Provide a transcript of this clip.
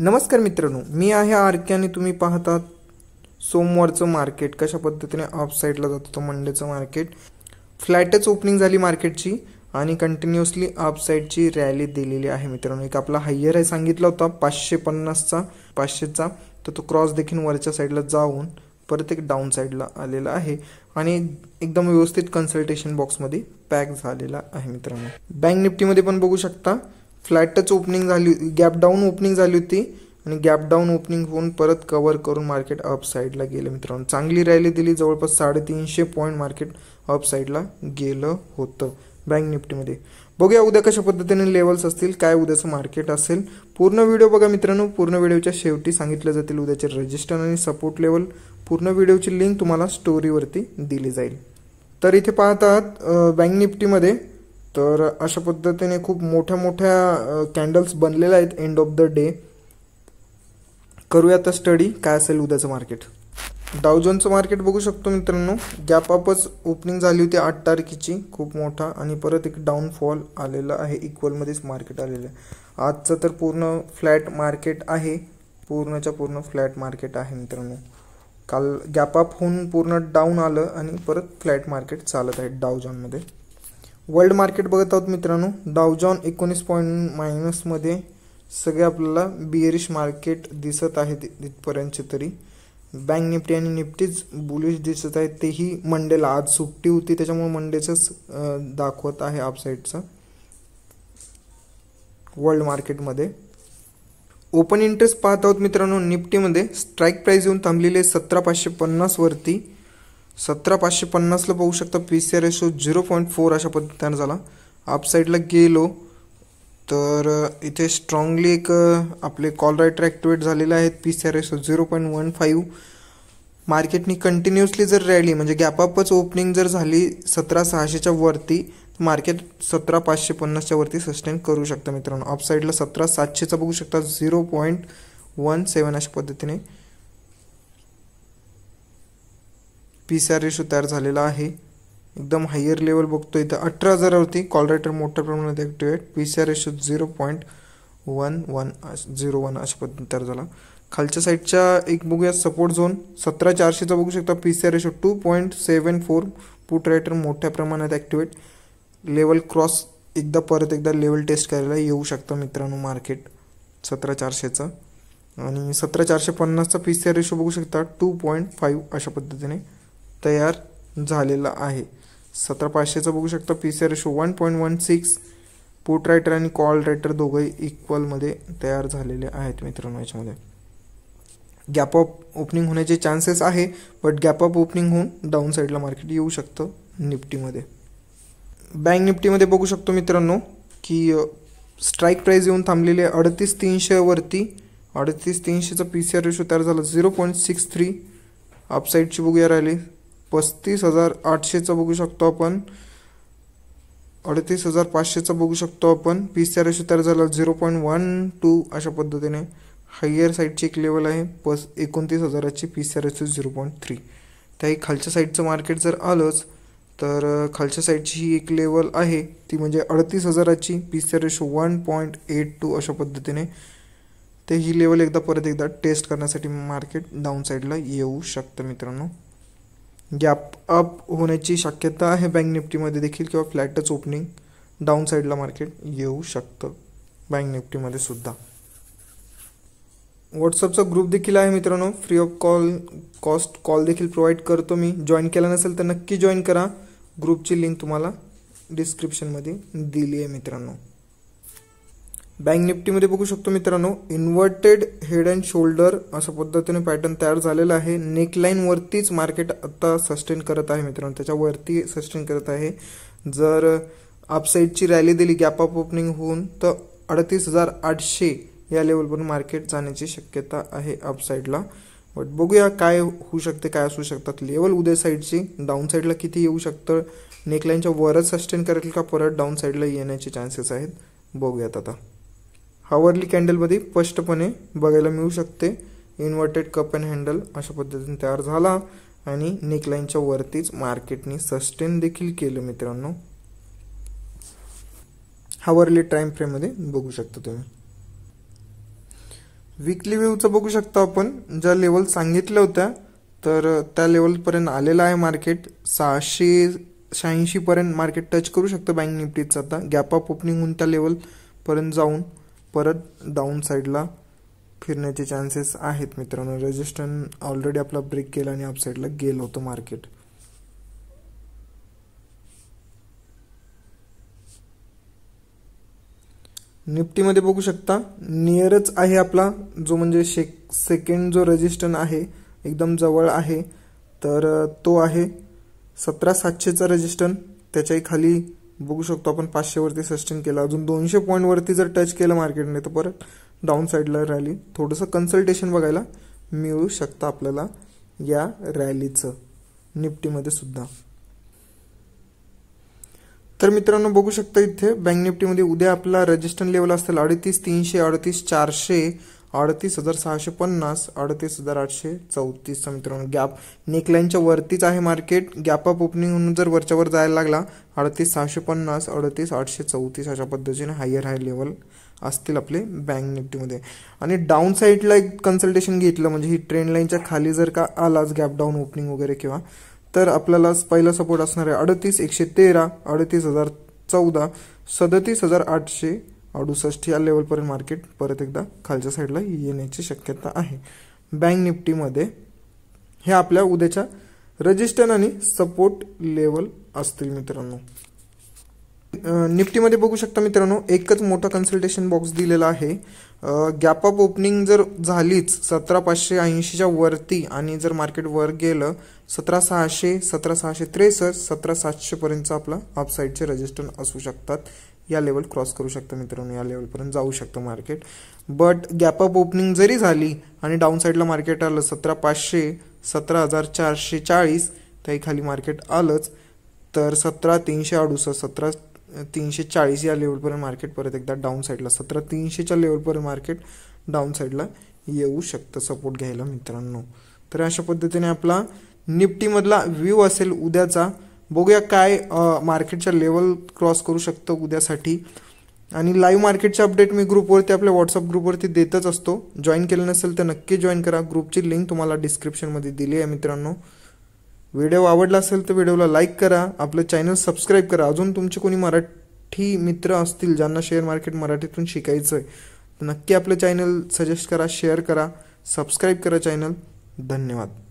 नमस्कार मित्रांनो मी आहे आरके आणि तुम्ही पाहतात सोमवारचं मार्केट कशा पद्धतीने अपसाईडला जात होतं मंडेचं मार्केट फ्लॅटच ओपनिंग झाली मार्केटची आणि कंटिन्युअसली अपसाईडची रॅली दिलेली आहे मित्रांनो एक आपला हायर आहे सांगितला होता पाचशे पन्नासचा पाचशेचा तर तो क्रॉस देखील वरच्या साईडला जाऊन परत एक डाऊन साईडला आलेला आहे आणि एकदम व्यवस्थित कन्सल्टेशन बॉक्समध्ये पॅक झालेला आहे मित्रांनो बँक निफ्टीमध्ये पण बघू शकता फ्लॅटच ओपनिंग झाली गॅप डाऊन ओपनिंग झाली होती आणि गॅप डाऊन ओपनिंग होऊन परत कवर करून मार्केट अप साईडला गेलं मित्रांनो चांगली रॅली दिली जवळपास साडेतीनशे पॉईंट मार्केट अप साईडला गेलं होतं बँक निफ्टीमध्ये बघूया उद्या कशा पद्धतीने लेवल्स असतील काय उद्याचं मार्केट असेल पूर्ण व्हिडिओ बघा मित्रांनो पूर्ण व्हिडिओच्या शेवटी सांगितलं जातील उद्याचे रजिस्टर आणि सपोर्ट लेवल पूर्ण व्हिडिओची लिंक तुम्हाला स्टोरीवरती दिली जाईल तर इथे पाहतात बँक निफ्टीमध्ये तर अशा पद्धतीने खूप मोठ्या मोठ्या कॅन्डल्स बनलेल्या आहेत एंड ऑफ द डे करूया आता स्टडी काय असेल उद्याचं मार्केट डावजोनचं मार्केट बघू शकतो मित्रांनो गॅप ओपनिंग झाली होती आठ तारखेची खूप मोठा आणि परत एक डाऊनफॉल आलेला आहे इक्वलमध्येच मार्केट आलेलं आहे आजचं तर पूर्ण फ्लॅट मार्केट आहे पूर्णच्या पूर्ण फ्लॅट मार्केट आहे मित्रांनो काल गॅपअप होऊन पूर्ण डाऊन आलं आणि परत फ्लॅट मार्केट चालत आहे डावजॉनमध्ये वर्ल्ड मार्केट बघत आहोत मित्रांनो डावजॉन एकोणीस पॉईंट मायनसमध्ये सगळे आपल्याला बिअरिश मार्केट दिसत आहे तिथपर्यंतचे तरी बँक निफ्टी आणि निफ्टीच बुलिश दिसत आहे तेही मंडेला आज सुट्टी होती त्याच्यामुळे मंडेच दाखवत आहे अपसाईडचं वर्ल्ड मार्केटमध्ये ओपन इंटरेस्ट पाहत आहोत मित्रांनो निफ्टीमध्ये स्ट्राईक प्राईस येऊन थांबलेले सतरा पाचशे वरती सतरा पाचशे पन्नासला पाहू शकता P C R ratio zero point four अशा पद्धतीनं झाला अपसाईडला गेलो तर इथे स्ट्रॉंगली एक आपले कॉल रायटर ॲक्टिवेट झालेले आहेत P C R ratio zero point one five मार्केटनी कंटिन्युअसली जर रॅली म्हणजे गॅपअपच ओपनिंग जर झाली सतरा सहाशेच्या वरती मार्केट सतरा पाचशे पन्नासच्या वरती सस्टेन करू शकता मित्रांनो ऑफसाईडला सतरा सातशेचा बघू शकता झिरो पॉईंट वन सेवन अशा पद्धतीने पी सी आर रेशो तयार झालेला आहे एकदम हायर लेवल बघतो इथं अठरा हजारावरती कॉल रायटर मोठ्या प्रमाणात activate P C R ratio zero point one one zero one अशा पद्धतीने तयार झाला खालच्या साईडच्या एक बघूया सपोर्ट झोन सतरा चारशेचा बघू शकता P C R ratio two point seven four put writer मोठ्या प्रमाणात ॲक्टिवेट लेवल क्रॉस एकदा परत एकदा लेवल टेस्ट करायला येऊ शकता मित्रांनो मार्केट सतरा चारशेचा आणि सतरा चारशे पन्नासचा पी सी आर रेशो बघू शकता टू पॉईंट फाईव्ह अशा पद्धतीने तयार झालेला आहे सतरा पाचशेचं बघू शकता P C ratio one point one six put writer आणि कॉल रायटर दोघंही इक्वलमध्ये तयार झालेले आहेत मित्रांनो याच्यामध्ये गॅप अप ओपनिंग होण्याचे चान्सेस आहे बट गॅप अप ओपनिंग होऊन डाऊन साईडला मार्केट येऊ शकतं निफ्टीमध्ये बँक निफ्टीमध्ये बघू शकतो मित्रांनो की स्ट्राईक प्राईज येऊन थांबलेले आहे अडतीस तीनशेवरती अडतीस तीनशेचा पी सी आर रेशो तयार झाला झिरो पॉईंट सिक्स थ्री अपसाईडची बघूया राहिली पस्तीस हजार आठशेचं बघू शकतो आपण अडतीस हजार पाचशेचं बघू शकतो आपण पी सी आर एस तयार झाला झिरो पॉईंट वन टू अशा पद्धतीने हायर साईडची एक लेवल आहे पस एकोणतीस हजाराची P C R S zero point three त्याही खालच्या साईडचं मार्केट जर आलंच तर खालच्या साईडची ही एक लेवल आहे ती म्हणजे अडतीस हजाराची P C R S one point eight two अशा पद्धतीने ते ही लेवल एकदा परत एकदा टेस्ट करण्यासाठी मार्केट डाऊन साईडला येऊ शकतं मित्रांनो गॅप अप होण्याची शक्यता आहे बँक निफ्टीमध्ये देखील किंवा फ्लॅटच ओपनिंग डाऊन साईडला मार्केट येऊ शकतं बँक निफ्टीमध्ये सुद्धा व्हॉट्सअपचा ग्रुप देखील आहे मित्रांनो free of call cost call देखील प्रोव्हाइड करतो मी जॉईन केला नसेल तर नक्की जॉईन करा ग्रुपची लिंक तुम्हाला डिस्क्रिप्शनमध्ये दिली आहे मित्रांनो बँक निफ्टीमध्ये बघू शकतो मित्रांनो इन्व्हर्टेड हेड अँड शोल्डर अशा पद्धतीने पॅटर्न तयार झालेला आहे वरतीच मार्केट आत्ता सस्टेन करत आहे मित्रांनो त्याच्यावरती सस्टेन करत आहे जर अपसाईडची रॅली दिली गॅप अप ओपनिंग होऊन तर अडतीस हजार आठशे या लेवलवर मार्केट जाण्याची शक्यता आहे अपसाईडला बट बघूया काय होऊ शकते काय असू शकतात लेवल उद्या साईडची डाऊन साईडला किती येऊ शकतं नेकलाईनच्या वरच सस्टेन करेल का परत डाऊन साईडला येण्याचे चान्सेस आहेत बघूयात आता हावरली कॅन्डलमध्ये स्पष्टपणे बघायला मिळू शकते इन्वर्टेड कप अँड हँडल अशा पद्धतीने तयार झाला आणि नेकलाईनच्या वरतीच मार्केटने सस्टेन देखील केलं मित्रांनो हावरली टाइम फ्रेममध्ये बघू शकता तुम्ही विकली व्ह्यूचं बघू शकता आपण ज्या लेवल सांगितल्या होत्या तर त्या लेवलपर्यंत आलेला आहे मार्केट सहाशे शहाऐंशीपर्यंत पर्यंत मार्केट टच करू शकतं बँक निफ्टीचं आता गॅप अप ओपनिंग होऊन त्या लेवलपर्यंत जाऊन परत डाऊन साईडला फिरण्याचे चान्सेस आहेत मित्रांनो रेजिस्टन ऑलरेडी आपला ब्रेक केला आणि अपसाईडला गेलं होतं मार्केट निफ्टीमध्ये बघू शकता नियरच आहे आपला जो म्हणजे सेकंड जो रेजिस्टन आहे एकदम जवळ आहे तर तो आहे सतरा सातशेचा रेजिस्टन त्याच्याही खाली बघू शकतो आपण पाचशेवरती सस्टेन केलं अजून दोनशे पॉईंटवरती जर टच केलं मार्केटने तर परत डाऊन साईडला रॅली थोडंसं कन्सल्टेशन बघायला मिळू शकतं आपल्याला या रॅलीचं निफ्टीमध्ये सुद्धा तर मित्रांनो बघू शकता इथे बँक निफ्टीमध्ये उद्या आपला रजिस्टर लेवल असेल अडतीस तीनशे अडतीस चारशे अडतीस हजार सहाशे पन्नास अडतीस हजार आठशे चौतीसचा मित्रांनो गॅप नेकलाईनच्या वरतीच आहे मार्केट गॅप अप ओपनिंग म्हणून जर वरच्यावर जायला लागला अडतीस सहाशे पन्नास अडतीस आठशे चौतीस अशा पद्धतीने हायर हाय लेवल असतील आपले बँक निफ्टीमध्ये आणि डाऊन साईडला एक कन्सल्टेशन घेतलं म्हणजे ही ट्रेंड लाईनच्या खाली जर का आलाच गॅप डाऊन ओपनिंग वगैरे किंवा तर आपल्याला पहिला सपोर्ट असणार आहे अडतीस एकशे तेरा अडतीस हजार चौदा सदतीस हजार आठशे अडुसष्ट या लेवलपर्यंत मार्केट परत एकदा खालच्या साईडला येण्याची शक्यता आहे बँक निफ्टीमध्ये हे आपल्या उद्याच्या रजिस्टर आणि सपोर्ट लेवल असतील मित्रांनो निफ्टीमध्ये बघू शकता मित्रांनो एकच मोठा कन्सल्टेशन बॉक्स दिलेला आहे गॅप अप ओपनिंग जर झालीच सतरा पाचशे ऐंशीच्या वरती आणि जर मार्केट वर गेलं सतरा सहाशे सतरा सहाशे त्रेसष्ट सतरा सातशेपर्यंतचा आपला अपसाईडचे रजिस्टर असू शकतात या लेवल क्रॉस करू शकतं मित्रांनो या लेवलपर्यंत जाऊ शकतं मार्केट बट गॅपअप ओपनिंग जरी झाली आणि डाऊन साईडला मार्केट आलं सतरा पाचशे सतरा हजार चारशे चाळीस त्याही खाली मार्केट आलंच तर सतरा तीनशे अडुसष्ट सतरा तीनशे चाळीस या लेवलपर्यंत मार्केट परत एकदा डाऊन साईडला सतरा तीनशेच्या लेवलपर्यंत मार्केट डाऊन साईडला येऊ शकतं सपोर्ट घ्यायला मित्रांनो तर अशा पद्धतीने आपला निफ्टीमधला व्ह्यू असेल उद्याचा बघूया काय मार्केटच्या लेवल क्रॉस करू शकतो उद्यासाठी आणि लाईव्ह मार्केटचे अपडेट मी ग्रुपवरती आपल्या व्हॉट्सअप ग्रुपवरती देतच असतो जॉईन केलं नसेल तर नक्की जॉईन करा ग्रुपची लिंक तुम्हाला डिस्क्रिप्शनमध्ये दिली आहे मित्रांनो व्हिडिओ आवडला असेल तर व्हिडिओला लाईक करा आपलं चॅनल सबस्क्राईब करा अजून तुमचे कोणी मराठी मित्र असतील ज्यांना शेअर मार्केट मराठीतून शिकायचं आहे नक्की आपलं चॅनल सजेस्ट करा शेअर करा सबस्क्राईब करा चॅनल धन्यवाद